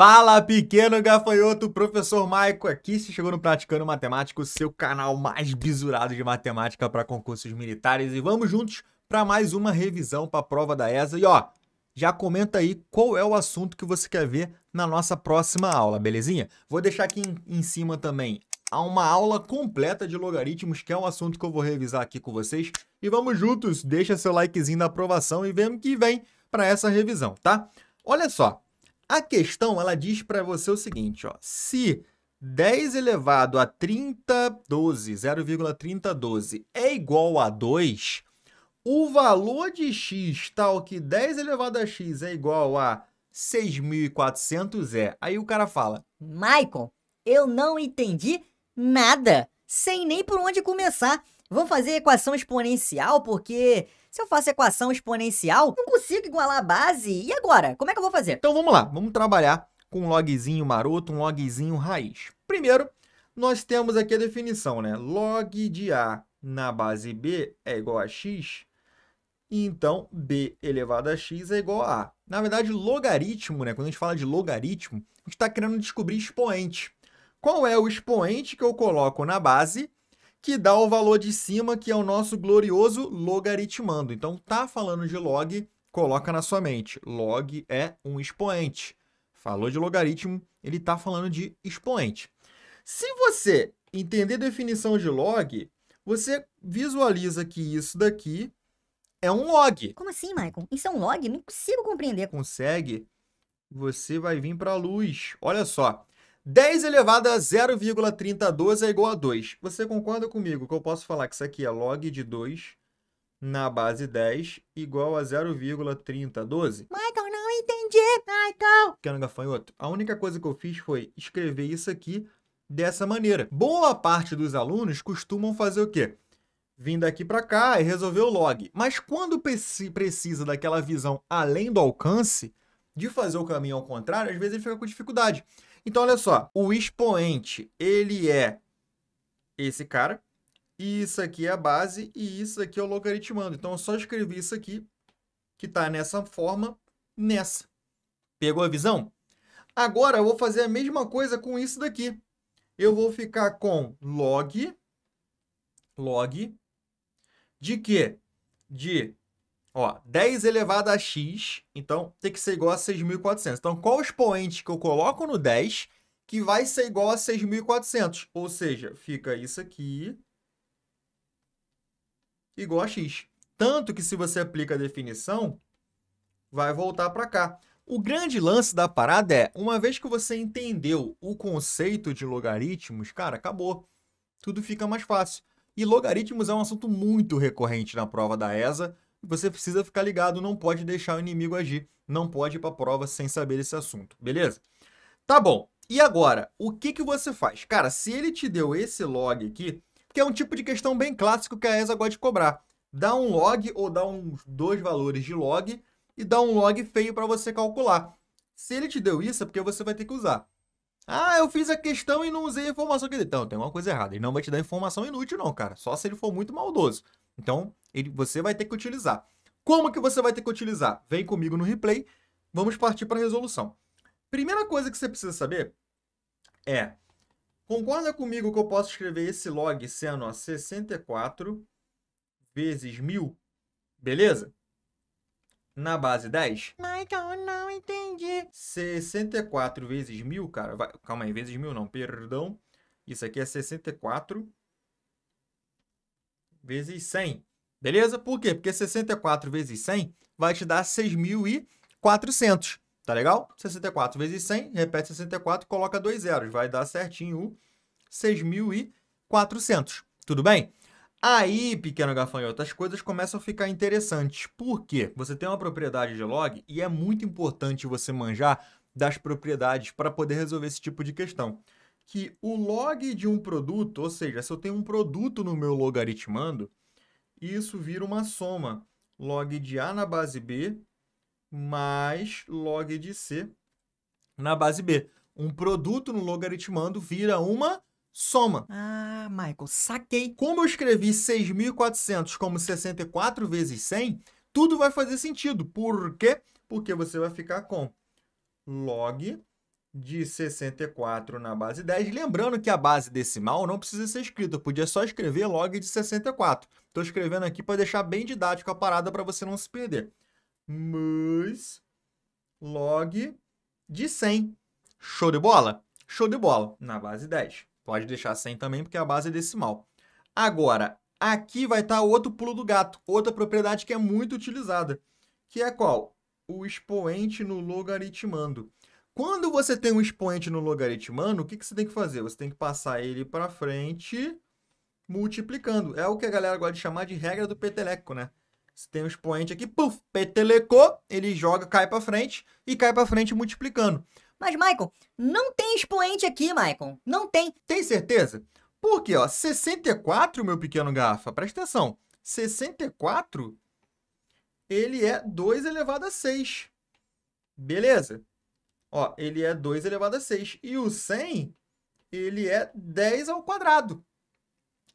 Fala, pequeno gafanhoto, professor Maico aqui. Se chegou no Praticando Matemática, o seu canal mais bisurado de matemática para concursos militares. E vamos juntos para mais uma revisão para a prova da ESA. E ó, já comenta aí qual é o assunto que você quer ver na nossa próxima aula, belezinha? Vou deixar aqui em, em cima também a uma aula completa de logaritmos, que é um assunto que eu vou revisar aqui com vocês. E vamos juntos, deixa seu likezinho na aprovação e vemos que vem para essa revisão, tá? Olha só, a questão, ela diz para você o seguinte, ó, se 10 elevado a 30, 12, 0,30, 12 é igual a 2, o valor de x tal que 10 elevado a x é igual a 6.400 é. Aí o cara fala, "Michael, eu não entendi nada, sem nem por onde começar. Vamos fazer equação exponencial porque se eu faço equação exponencial, não consigo igualar a base. E agora? Como é que eu vou fazer? Então vamos lá, vamos trabalhar com um logzinho maroto, um logzinho raiz. Primeiro, nós temos aqui a definição, né? Log de A na base B é igual a x, então B elevado a x é igual a A. Na verdade, logaritmo, né? Quando a gente fala de logaritmo, a gente está querendo descobrir expoente. Qual é o expoente que eu coloco na base que dá o valor de cima, que é o nosso glorioso logaritmando. Então, tá falando de log, coloca na sua mente. Log é um expoente. Falou de logaritmo, ele tá falando de expoente. Se você entender a definição de log, você visualiza que isso daqui é um log. Como assim, Michael? Isso é um log? Não consigo compreender. Consegue? Você vai vir para a luz. Olha só, 10 elevado a 0,3012 é igual a 2. Você concorda comigo que eu posso falar que isso aqui é log de 2 na base 10 igual a 0,3012? Michael, não entendi, Michael! é um gafanhoto. A única coisa que eu fiz foi escrever isso aqui dessa maneira. Boa parte dos alunos costumam fazer o quê? Vim daqui para cá e resolver o log. Mas quando precisa daquela visão além do alcance, de fazer o caminho ao contrário, às vezes ele fica com dificuldade. Então, olha só, o expoente, ele é esse cara, e isso aqui é a base, e isso aqui é o logaritmando. Então, eu só escrevi isso aqui, que está nessa forma, nessa. Pegou a visão? Agora, eu vou fazer a mesma coisa com isso daqui. Eu vou ficar com log, log, de quê? De Ó, 10 elevado a x, então tem que ser igual a 6.400. Então, qual o expoente que eu coloco no 10 que vai ser igual a 6.400? Ou seja, fica isso aqui igual a x. Tanto que se você aplica a definição, vai voltar para cá. O grande lance da parada é, uma vez que você entendeu o conceito de logaritmos, cara, acabou. Tudo fica mais fácil. E logaritmos é um assunto muito recorrente na prova da ESA, você precisa ficar ligado, não pode deixar o inimigo agir, não pode ir para a prova sem saber esse assunto, beleza? Tá bom, e agora, o que, que você faz? Cara, se ele te deu esse log aqui, que é um tipo de questão bem clássico que a ESA gosta de cobrar, dá um log ou dá uns dois valores de log e dá um log feio para você calcular. Se ele te deu isso, é porque você vai ter que usar. Ah, eu fiz a questão e não usei a informação que ele... Então, tem uma coisa errada. Ele não vai te dar informação inútil, não, cara. Só se ele for muito maldoso. Então, ele, você vai ter que utilizar. Como que você vai ter que utilizar? Vem comigo no replay, vamos partir para a resolução. Primeira coisa que você precisa saber é, concorda comigo que eu posso escrever esse log sendo ó, 64 vezes 1000, beleza? Na base 10? Michael, eu não entendi. 64 vezes 1000, cara, vai, calma aí, vezes 1000 não, perdão. Isso aqui é 64 vezes 100. Beleza? Por quê? Porque 64 vezes 100 vai te dar 6.400, tá legal? 64 vezes 100, repete 64 e coloca dois zeros, vai dar certinho o 6.400, tudo bem? Aí, pequeno gafanhoto, as coisas começam a ficar interessantes. Por quê? Você tem uma propriedade de log e é muito importante você manjar das propriedades para poder resolver esse tipo de questão. Que o log de um produto, ou seja, se eu tenho um produto no meu logaritmando, e isso vira uma soma log de A na base B mais log de C na base B. Um produto no logaritmando vira uma soma. Ah, Michael, saquei. Como eu escrevi 6.400 como 64 vezes 100, tudo vai fazer sentido. Por quê? Porque você vai ficar com log de 64 na base 10. Lembrando que a base decimal não precisa ser escrita, podia só escrever log de 64. Estou escrevendo aqui para deixar bem didático a parada para você não se perder. Mas log de 100. Show de bola? Show de bola, na base 10. Pode deixar 100 também, porque é a base é decimal. Agora, aqui vai estar tá outro pulo do gato, outra propriedade que é muito utilizada, que é qual? O expoente no logaritmando. Quando você tem um expoente no logaritmano, o que, que você tem que fazer? Você tem que passar ele para frente multiplicando. É o que a galera gosta de chamar de regra do peteleco, né? Você tem um expoente aqui, puf, petelecou, ele joga, cai para frente e cai para frente multiplicando. Mas, Michael, não tem expoente aqui, Michael. Não tem. Tem certeza? Porque, ó, 64, meu pequeno garfo. presta atenção. 64, ele é 2 elevado a 6. Beleza? Ó, ele é 2 elevado a 6. E o 100, ele é 10 ao quadrado.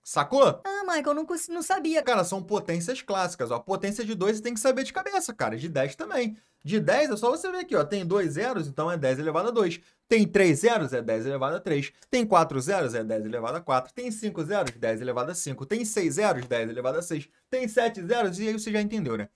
Sacou? Ah, Michael, não, não sabia. Cara, são potências clássicas, ó. Potência de 2 você tem que saber de cabeça, cara. De 10 também. De 10 é só você ver aqui, ó. Tem 2 zeros, então é 10 elevado a 2. Tem 3 zeros, é 10 elevado a 3. Tem 4 zeros, é 10 elevado a 4. Tem 5 zeros, 10 elevado a 5. Tem 6 zeros, 10 elevado a 6. Tem 7 zeros, e aí você já entendeu, né?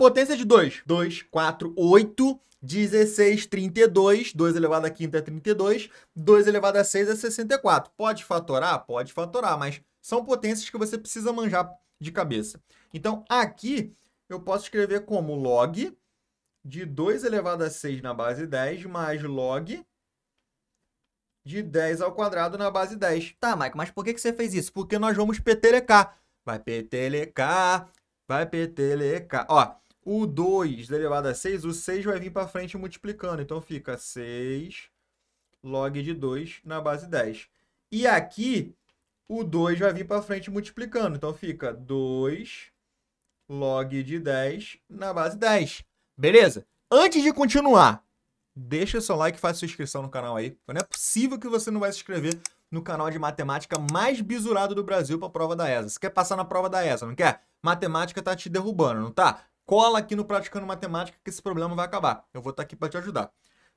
Potência de 2. 2, 4, 8. 16, 32, 2 elevado a quinta é 32, 2 elevado a 6 é 64. Pode fatorar? Pode fatorar, mas são potências que você precisa manjar de cabeça. Então, aqui eu posso escrever como log de 2 elevado a 6 na base 10 mais log de 10 ao quadrado na base 10. Tá, Maico, mas por que você fez isso? Porque nós vamos petelecar. Vai petelecar, vai petelecar. Ó, o 2 elevado a 6, o 6 vai vir para frente multiplicando. Então fica 6 log de 2 na base 10. E aqui o 2 vai vir para frente multiplicando. Então fica 2 log de 10 na base 10. Beleza? Antes de continuar, deixa seu like e faça sua inscrição no canal aí. Não é possível que você não vai se inscrever no canal de matemática mais bisurado do Brasil para a prova da ESA. Você quer passar na prova da ESA, não quer? Matemática tá te derrubando, não tá? cola aqui no Praticando Matemática que esse problema vai acabar. Eu vou estar tá aqui para te ajudar.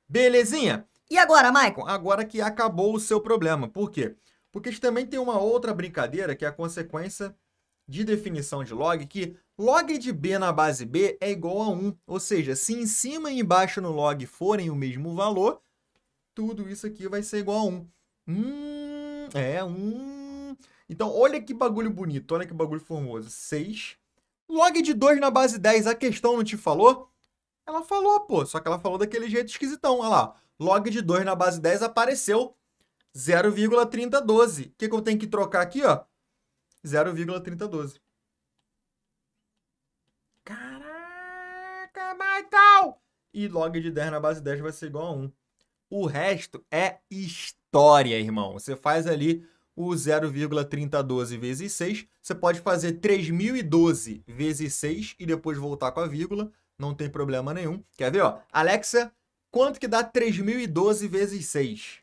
Belezinha? E agora, Maicon? Agora que acabou o seu problema. Por quê? Porque a gente também tem uma outra brincadeira que é a consequência de definição de log, que log de b na base b é igual a 1. Ou seja, se em cima e embaixo no log forem o mesmo valor, tudo isso aqui vai ser igual a 1. Hum, é, 1. Então, olha que bagulho bonito, olha que bagulho formoso. 6 Log de 2 na base 10, a questão não te falou? Ela falou, pô, só que ela falou daquele jeito esquisitão. Olha lá, log de 2 na base 10 apareceu 0,3012. O que, que eu tenho que trocar aqui, ó? 0,3012. Caraca, Maital! E log de 10 na base 10 vai ser igual a 1. O resto é história, irmão. Você faz ali o 0,3012 vezes 6. Você pode fazer 3012 vezes 6 e depois voltar com a vírgula, não tem problema nenhum. Quer ver, ó? Alexa, quanto que dá 3012 vezes 6?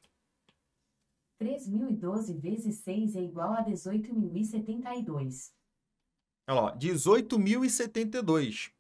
3012 vezes 6 é igual a 18.072. Olha lá, 18.072.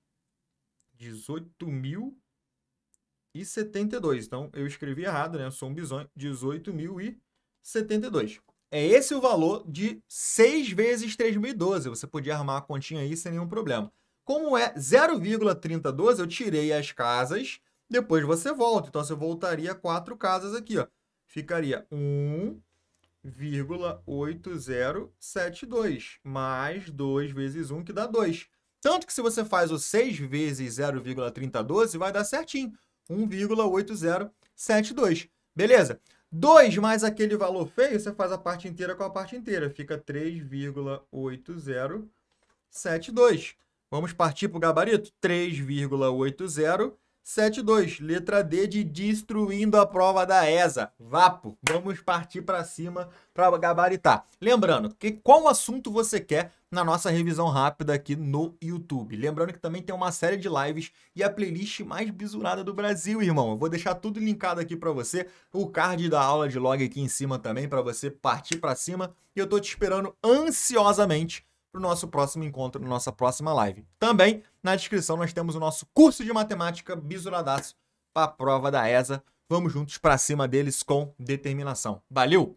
18.072. Então, eu escrevi errado, né? Eu sou um bizonho. 18.072. É esse o valor de 6 vezes 3.012. Você podia armar a continha aí sem nenhum problema. Como é 0,3012, eu tirei as casas, depois você volta. Então, você voltaria quatro casas aqui, ó. Ficaria 1,8072 mais 2 vezes 1, que dá 2. Tanto que se você faz o 6 vezes 0,3012, vai dar certinho. 1,8072. Beleza? 2 mais aquele valor feio, você faz a parte inteira com a parte inteira. Fica 3,8072. Vamos partir para o gabarito? 3,8072. 7.2, letra D de destruindo a prova da ESA. Vapo, vamos partir para cima para gabaritar. Lembrando, que qual assunto você quer na nossa revisão rápida aqui no YouTube. Lembrando que também tem uma série de lives e a playlist mais bisurada do Brasil, irmão. Eu vou deixar tudo linkado aqui para você, o card da aula de log aqui em cima também para você partir para cima. E eu tô te esperando ansiosamente para o nosso próximo encontro, na nossa próxima live. Também na descrição nós temos o nosso curso de matemática bisuradaço para a prova da ESA. Vamos juntos para cima deles com determinação. Valeu!